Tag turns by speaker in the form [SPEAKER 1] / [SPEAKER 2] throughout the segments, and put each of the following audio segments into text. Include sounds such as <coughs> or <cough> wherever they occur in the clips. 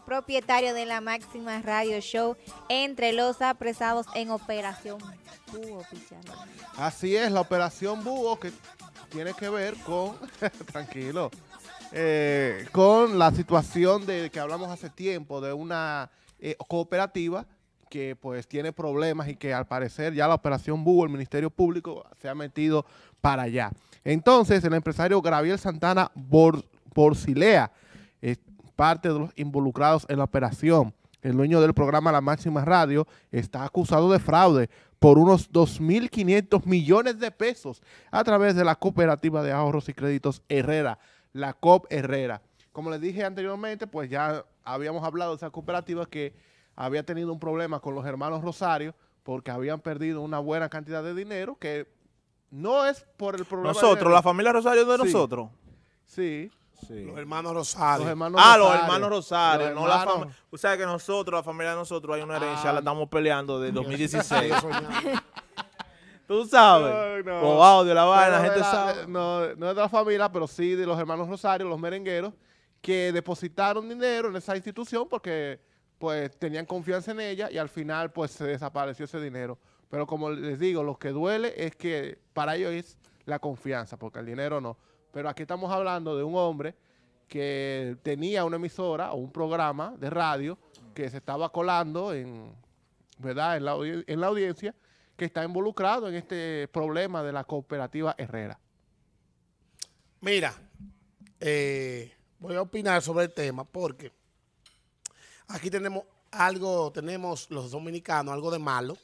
[SPEAKER 1] propietario de la máxima radio show entre los apresados en Operación Búho,
[SPEAKER 2] Así es, la Operación Búho que tiene que ver con, <laughs> tranquilo, eh, con la situación de que hablamos hace tiempo de una eh, cooperativa que pues tiene problemas y que al parecer ya la operación Búho, el Ministerio Público, se ha metido para allá. Entonces, el empresario Gabriel Santana Bor Borsilea, eh, parte de los involucrados en la operación. El dueño del programa La Máxima Radio está acusado de fraude por unos 2.500 millones de pesos a través de la Cooperativa de Ahorros y Créditos Herrera, la COP Herrera. Como les dije anteriormente, pues ya habíamos hablado de esa cooperativa que había tenido un problema con los hermanos Rosario porque habían perdido una buena cantidad de dinero que no es por el problema. Nosotros, la familia Rosario de nosotros. Sí. Los hermanos Rosario. ah, los hermanos Rosario.
[SPEAKER 3] no La o sea que nosotros, la familia de nosotros, hay una herencia, ah. la estamos peleando desde 2016. <laughs>
[SPEAKER 2] Tú sabes. No, No, es de la familia, pero sí de los hermanos Rosario, los merengueros, que depositaron dinero en esa institución porque pues tenían confianza en ella y al final pues se desapareció ese dinero. Pero como les digo, lo que duele es que para ellos es la confianza, porque el dinero no. Pero aquí estamos hablando de un hombre que tenía una emisora o un programa de radio que se estaba colando en, ¿verdad? en, la, audiencia que está involucrado en este problema de la cooperativa Herrera.
[SPEAKER 4] Mira, eh, voy a opinar sobre el tema porque aquí tenemos algo, tenemos los dominicanos, algo de malo,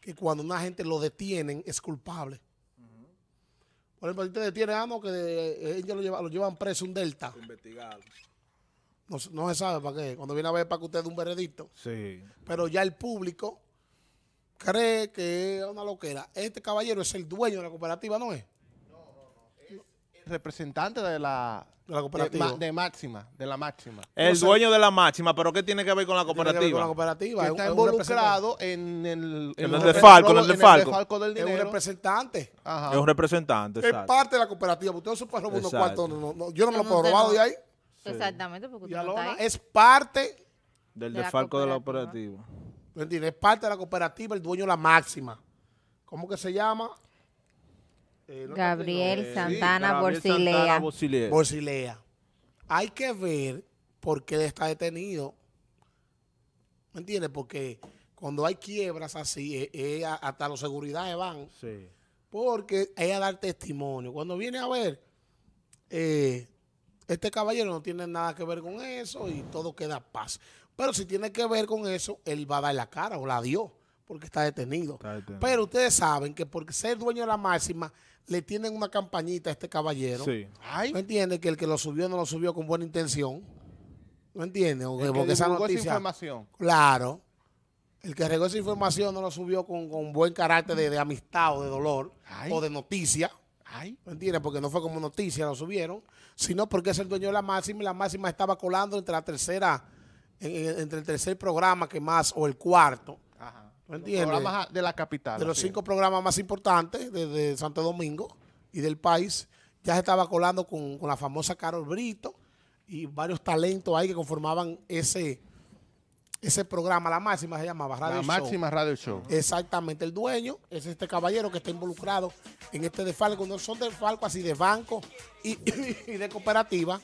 [SPEAKER 4] que cuando una gente lo detienen es culpable. Por ejemplo, si te detiene amo que eh, ellos lo, llevan preso un delta. No, no, se sabe para qué. Cuando viene a ver para que usted dé un veredicto. Sí. Pero ya el público cree que es una loquera. Este caballero es el dueño de la cooperativa, ¿no es?
[SPEAKER 2] representante de la, de, cooperativa. De, máxima, de la máxima. El dueño de
[SPEAKER 3] la máxima, pero ¿qué tiene que ver con la cooperativa? Tiene que con la cooperativa. está
[SPEAKER 4] involucrado en
[SPEAKER 2] el,
[SPEAKER 3] en, en del dinero. Es
[SPEAKER 4] representante. Es un representante. Es parte de la cooperativa. Usted no se puede yo no me lo puedo robado de ahí.
[SPEAKER 1] Exactamente, porque usted Es parte
[SPEAKER 4] del de Falco de la cooperativa. Es parte de la cooperativa, el dueño de la máxima. ¿Cómo que se llama?
[SPEAKER 1] Eh, Gabriel Santana,
[SPEAKER 4] Borsilea. Hay que ver por qué está detenido. ¿Me entiendes? Porque cuando hay quiebras así, e, e, hasta los seguridades van. Sí. Porque ella dar testimonio. Cuando viene a ver, eh, este caballero no tiene nada que ver con eso y todo queda paz. Pero si tiene que ver con eso, él va a dar la cara o la dio porque está detenido. Está detenido. Pero ustedes saben que por ser dueño de la máxima, le tienen una campañita a este caballero. Sí. ¿No entiende que el que lo subió no lo subió con buena intención? ¿No entiende? porque esa noticia. información. Claro. El que regó esa información no lo subió con, con buen carácter de, amistad o de dolor o de noticia. Ay. ¿No entiendes? Porque no fue como noticia, lo subieron. Sino porque es el dueño de la máxima y la máxima estaba colando entre la tercera, entre el tercer programa que más o el cuarto. Ajá de
[SPEAKER 2] la capital. De los cinco
[SPEAKER 4] programas más importantes desde de Santo Domingo y del país, ya se estaba colando con, la famosa Carol Brito y varios talentos ahí que conformaban ese, ese programa, la máxima se llamaba Radio La máxima Radio Show. Exactamente, el dueño es este caballero que está involucrado en este desfalco. No son Falco así de banco y, <coughs> de cooperativa,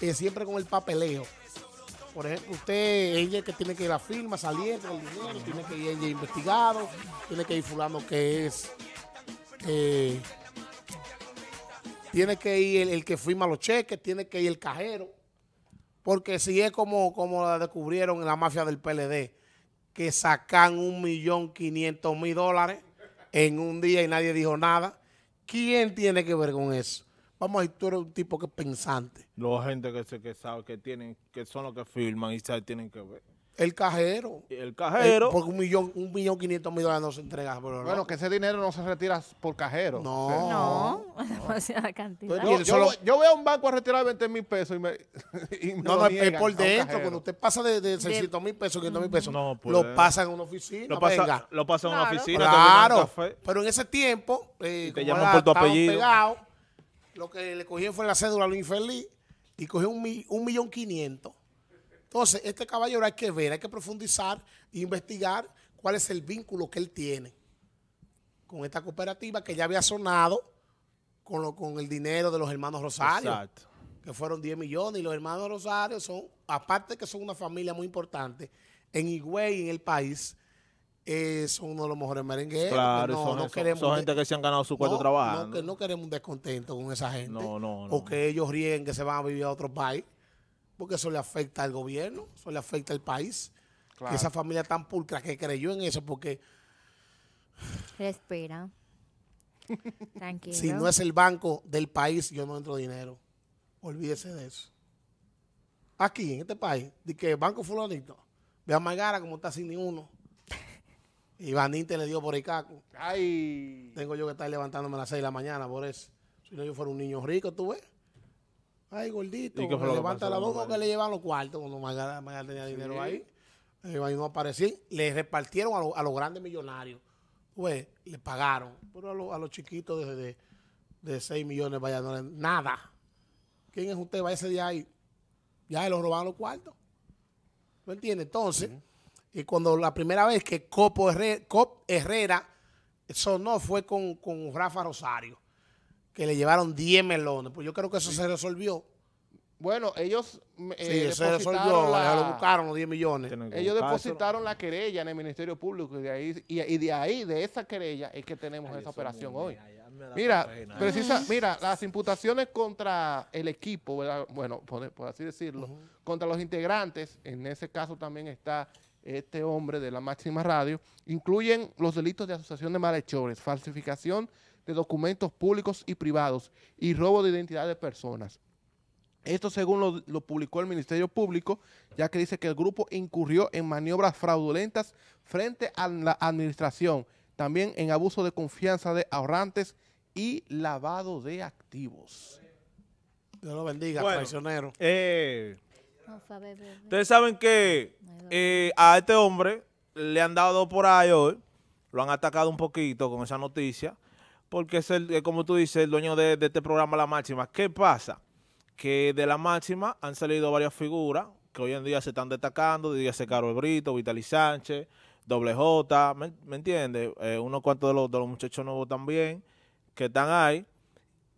[SPEAKER 4] eh, siempre con el papeleo por ejemplo, usted, ella que tiene que ir a la firma, saliendo tiene que ir ella investigado, tiene que ir fulano que es... Eh, tiene que ir el, que firma los cheques, tiene que ir el cajero. Porque si es como, como la descubrieron en la mafia del PLD, que sacan un millón quinientos mil dólares en un día y nadie dijo nada, ¿quién tiene que ver con eso? Vamos a decir, tú eres un tipo que es pensante.
[SPEAKER 3] Los gente que, se, que sabe, que tienen, que son los que firman y tienen que ver.
[SPEAKER 4] El cajero. El cajero. Eh, porque un millón, un millón quinientos mil dólares no se entrega. bueno, que ese dinero no se retira por cajero. No.
[SPEAKER 1] No, <laughs> demasiada cantidad. Yo,
[SPEAKER 2] veo a un banco a retirar 20 mil pesos y me, <laughs> y No, no, es por dentro. Cuando usted
[SPEAKER 4] pasa de, 600 mil pesos, 500 mil pesos, pues. lo pasa en una oficina. Lo pasa, Lo pasa en una oficina. Claro. Pero en ese tiempo, eh, te llaman por tu apellido. Pegado, lo que le cogieron fue la cédula a Luis Infeliz y cogió un, millón quinientos. Entonces, este caballero hay que ver, hay que profundizar e investigar cuál es el vínculo que él tiene con esta cooperativa que ya había sonado con, el dinero de los hermanos Rosario. Exacto. Que fueron 10 millones. Y los hermanos Rosario son, aparte que son una familia muy importante, en Higüey, en el país, eh, son uno de los mejores merengueros. Claro, son, gente que se han ganado su cuarto no, trabajo. No, queremos un descontento con esa gente. No, no, O que ellos ríen que se van a vivir a otro país, porque eso le afecta al gobierno, eso le afecta al país. Esa familia tan pulcra que creyó en eso, porque...
[SPEAKER 1] Respira. <laughs> Tranquilo. Si no es
[SPEAKER 4] el banco del país, yo no entro dinero. Olvídese de eso. Aquí, en este país, de que Banco Fulanito, vea a Magara, como está sin ninguno. Y le dio por el caco. Ay. Tengo yo que estar levantándome a las 6 de la mañana por eso. Si no, yo fuera un niño rico, tú ves. Ay, gordito. levanta la boca que le llevan los cuartos. Cuando mañana tenía dinero ahí. Eh, no aparecí. Le repartieron a, los grandes millonarios. Pues, le pagaron. Pero a, los chiquitos de, de, 6 millones, vaya, no, nada. ¿Quién es usted? Va ese día ahí. Ya se los robaron los cuartos. ¿No entiendes, Entonces, y cuando la primera vez que Copo Cop Herrera sonó fue con, con, Rafa Rosario, que le llevaron 10 melones. Pues yo creo que eso se resolvió. Bueno, ellos. sí, eh, se resolvió, lo buscaron los 10 millones. Ellos depositaron
[SPEAKER 2] la querella en el Ministerio Público y de ahí, y, de, ahí de esa querella, es que tenemos esa operación hoy. Mira, precisa, <laughs> mira, las imputaciones contra el equipo, bueno, por, así decirlo, contra los integrantes, en ese caso también está este hombre de la máxima radio, incluyen los delitos de asociación de malhechores, falsificación de documentos públicos y privados y robo de identidad de personas. Esto según lo, publicó el Ministerio Público, ya que dice que el grupo incurrió en maniobras fraudulentas frente a la administración, también en abuso de confianza de ahorrantes y lavado de activos. Dios lo bendiga,
[SPEAKER 3] prisionero. Eh, Ustedes saben que eh, a este hombre le han dado por ahí hoy, lo han atacado un poquito con esa noticia, porque es, el, eh, como tú dices, el dueño de, este programa La Máxima. ¿Qué pasa? Que de La Máxima han salido varias figuras que hoy en día se están destacando, Caro El Brito, Vitali Sánchez, Doble J, ¿me, entiendes? Eh, unos cuantos de los, de los muchachos nuevos también que están ahí.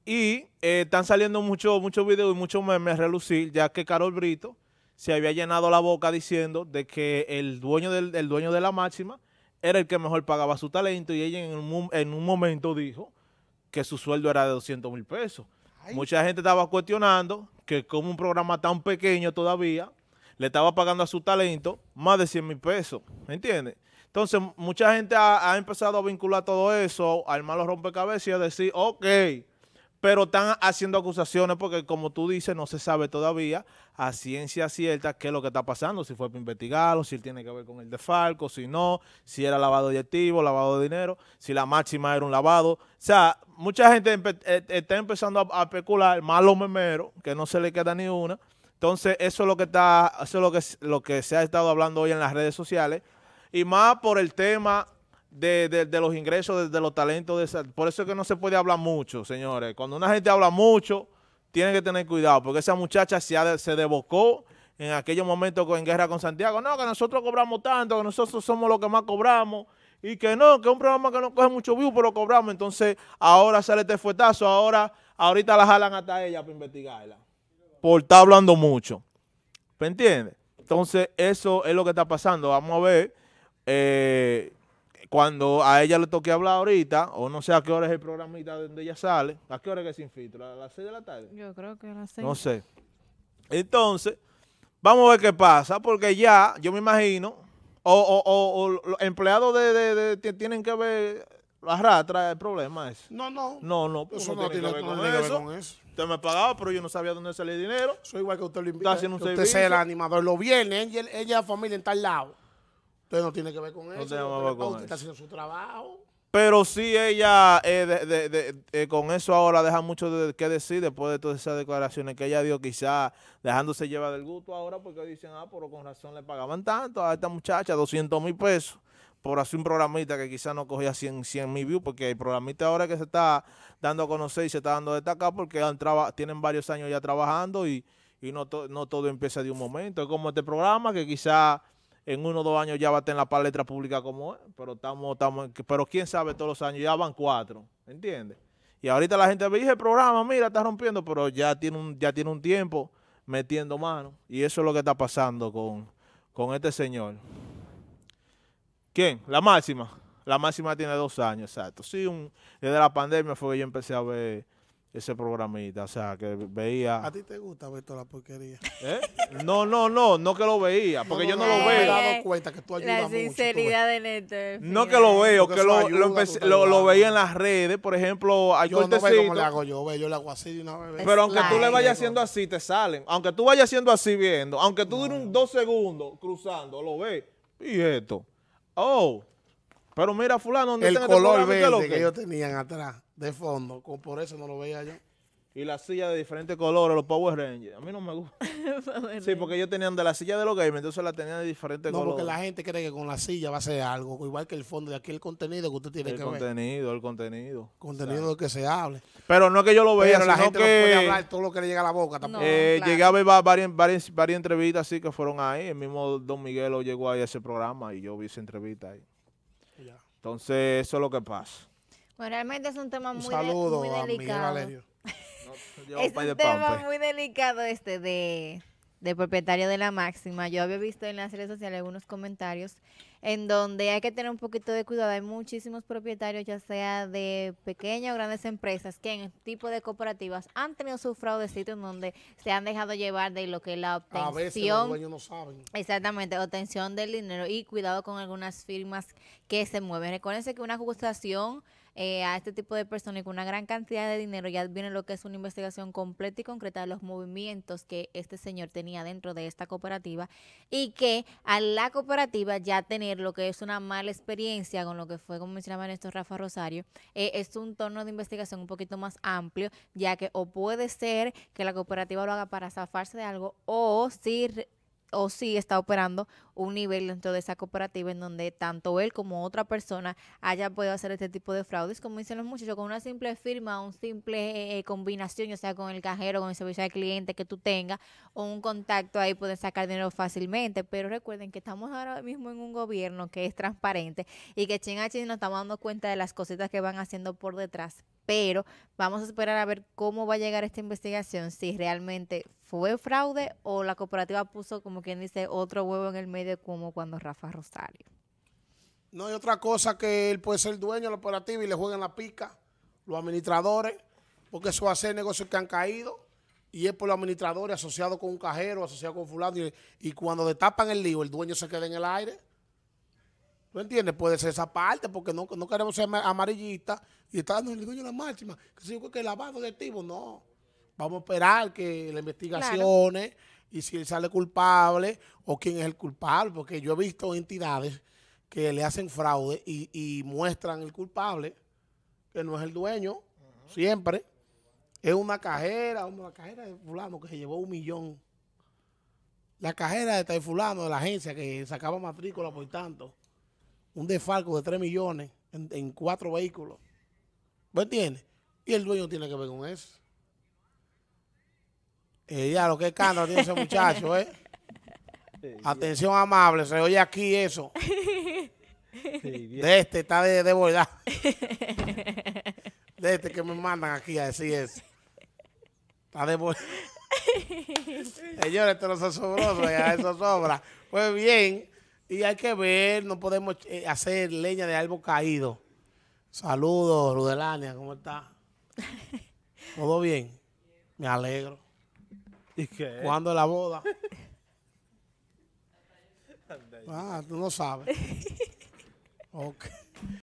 [SPEAKER 3] Y eh, están saliendo muchos videos y muchos memes a relucir, ya que Carol Brito se había llenado la boca diciendo de que el dueño, del, dueño de la máxima era el que mejor pagaba su talento y ella en un, en un momento dijo que su sueldo era de 200 mil pesos. Mucha gente estaba cuestionando que como un programa tan pequeño todavía le estaba pagando a su talento más de 100 mil pesos, ¿entiendes? Entonces, mucha gente ha, ha, empezado a vincular todo eso al malo rompecabezas y a decir, ok, pero están haciendo acusaciones porque, como tú dices, no se sabe todavía a ciencia cierta qué es lo que está pasando, si fue para investigarlo, si tiene que ver con el de falco si no, si era lavado de activos, lavado de dinero, si la máxima era un lavado. O sea, mucha gente eh, eh, está empezando a, especular, los memeros, que no se le queda ni una. Entonces, eso es lo que está, eso es lo que, lo que se ha estado hablando hoy en las redes sociales. Y más por el tema de, los ingresos, de, los talentos. De, por eso es que no se puede hablar mucho, señores. Cuando una gente habla mucho, tiene que tener cuidado, porque esa muchacha se, se debocó en aquellos momentos en guerra con Santiago. No, que nosotros cobramos tanto, que nosotros somos los que más cobramos. Y que no, que es un programa que no coge mucho view, pero cobramos. Entonces, ahora sale este fuetazo, ahora, ahorita la jalan hasta ella para investigarla. Por estar hablando mucho. ¿Me entiendes? Entonces, eso es lo que está pasando. Vamos a ver. Eh, cuando a ella le toque hablar ahorita, o no sé a qué hora es el programita donde ella sale, ¿a qué hora es que se infiltra? ¿A las 6 de la tarde? Yo creo que a las 6. No sé. Entonces, vamos a ver qué pasa, porque ya, yo me imagino, o, o, o, los empleados de, de, tienen que ver, ratas, el problema es. No, no. No, no, eso no, tiene que ver con, eso. Usted me pagaba, pero yo no sabía dónde salía el dinero. Soy igual que usted lo invita. usted sea el
[SPEAKER 4] animador. lo viene, ella, ella familia en tal lado no tiene que ver con eso. No que Está haciendo su trabajo.
[SPEAKER 3] Pero sí ella, eh, de, eh, con eso ahora deja mucho de decir después de todas esas declaraciones que ella dio, quizás dejándose llevar del gusto ahora porque dicen, ah, pero con razón le pagaban tanto a esta muchacha, 200 mil pesos, por hacer un programita que quizás no cogía 100 mil views, porque el programita ahora que se está dando a conocer y se está dando a destacar porque tienen varios años ya trabajando y, no, no todo empieza de un momento. Es como este programa que quizás en uno o dos años ya va a estar en la palestra pública como es, pero estamos, pero quién sabe todos los años, ya van cuatro, ¿entiendes? Y ahorita la gente ve, el programa, mira, está rompiendo, pero ya tiene un, ya tiene un tiempo metiendo mano. Y eso es lo que está pasando con, este señor. ¿Quién? La máxima. La máxima tiene dos años, exacto. Sí, desde la pandemia fue que yo empecé a ver ese programita, o sea, que veía... ¿A
[SPEAKER 4] ti te gusta ver toda la porquería? <laughs> ¿Eh?
[SPEAKER 3] No, no, no, no que lo veía, porque yo no, lo veo. Me he dado cuenta que tú
[SPEAKER 4] ayudas La sinceridad
[SPEAKER 1] de Neto. No
[SPEAKER 3] que lo veo, que lo, lo, veía en las redes, por ejemplo, hay yo No veo le hago
[SPEAKER 4] yo, yo le hago así de una vez. Pero aunque tú le
[SPEAKER 3] vayas haciendo así, te salen. Aunque tú vayas haciendo así viendo, aunque tú dures un dos segundos cruzando, lo ves. Y esto. Oh, pero mira, fulano, ¿dónde el color que ellos
[SPEAKER 4] tenían atrás, de fondo, por
[SPEAKER 3] eso no lo veía yo. Y la silla de diferentes colores, los Power Rangers. A mí no me gusta. <laughs> sí, porque ellos tenían de la silla de los gamers, entonces
[SPEAKER 4] la tenían de diferentes colores. No, porque la gente cree que con la silla va a ser algo, igual que el fondo de aquí, el contenido que usted tiene que ver. El
[SPEAKER 3] contenido, el contenido. Contenido que se hable. Pero no es que yo lo vea, Pero la gente no puede hablar todo lo
[SPEAKER 4] que le llega a la boca eh, Llegué
[SPEAKER 3] varias, entrevistas así que fueron ahí. El mismo Don Miguel llegó ahí a ese programa y yo vi esa entrevista ahí. Entonces, eso es lo que pasa.
[SPEAKER 1] Bueno, realmente es un tema muy, saludo delicado. <laughs> es
[SPEAKER 3] un tema
[SPEAKER 1] muy delicado este de, de propietario de la máxima. Yo había visto en las redes sociales algunos comentarios en donde hay que tener un poquito de cuidado. Hay muchísimos propietarios, ya sea de pequeñas o grandes empresas, que en el tipo de cooperativas han tenido su fraudecito en donde se han dejado llevar de lo que es la obtención. A veces los dueños no saben. Exactamente, obtención del dinero y cuidado con algunas firmas que se mueven. Recuérdense que una acusación eh, a este tipo de personas y con una gran cantidad de dinero, ya viene lo que es una investigación completa y concreta de los movimientos que este señor tenía dentro de esta cooperativa y que a la cooperativa ya tener lo que es una mala experiencia con lo que fue, como mencionaba esto Rafa Rosario, eh, es un tono de investigación un poquito más amplio, ya que o puede ser que la cooperativa lo haga para zafarse de algo o si o sí está operando un nivel dentro de esa cooperativa en donde tanto él como otra persona haya podido hacer este tipo de fraudes, como dicen los muchachos, con una simple firma, una simple eh, eh, combinación, o sea con el cajero, con el servicio de cliente que tú tengas, o un contacto ahí pueden sacar dinero fácilmente. Pero recuerden que estamos ahora mismo en un gobierno que es transparente y que chin a nos estamos dando cuenta de las cositas que van haciendo por detrás. Pero vamos a esperar a ver cómo va a llegar esta investigación, si realmente fue fraude o la cooperativa puso, como quien dice, otro huevo en el medio como cuando Rafa Rosario.
[SPEAKER 4] No hay otra cosa que él puede ser dueño de la cooperativa y le juegan la pica, los administradores, porque eso va a ser negocios que han caído y es por los administradores asociados con un cajero, asociado con fulano, y, cuando destapan el lío, el dueño se queda en el aire. ¿Tú entiendes? Puede ser esa parte, porque no, queremos ser amarillistas y está dando el dueño la máxima, que se que lavado de activos, no vamos a esperar que la investigaciones y si él sale culpable o quién es el culpable, porque yo he visto entidades que le hacen fraude y, muestran el culpable, que no es el dueño, siempre. Es una cajera, una cajera de fulano que se llevó un millón. La cajera de fulano de la agencia que sacaba matrícula por tanto. Un desfalco de 3 millones en, en cuatro vehículos. ¿Me entiendes? Y el dueño tiene que ver con eso ya, lo que canta tiene ese muchacho, ¿eh? Atención amable, se oye aquí eso.
[SPEAKER 1] de
[SPEAKER 4] este está de, de De este que me mandan aquí a decir eso. Está de verdad. Señores, esto no se ya eso sobra. Pues bien, y hay que ver, no podemos eh, hacer leña de algo caído. Saludos, Rudelania, ¿cómo está? ¿Todo bien? Me alegro. Cuando la boda?
[SPEAKER 3] <laughs> ah, tú no sabes.
[SPEAKER 4] <laughs> ok.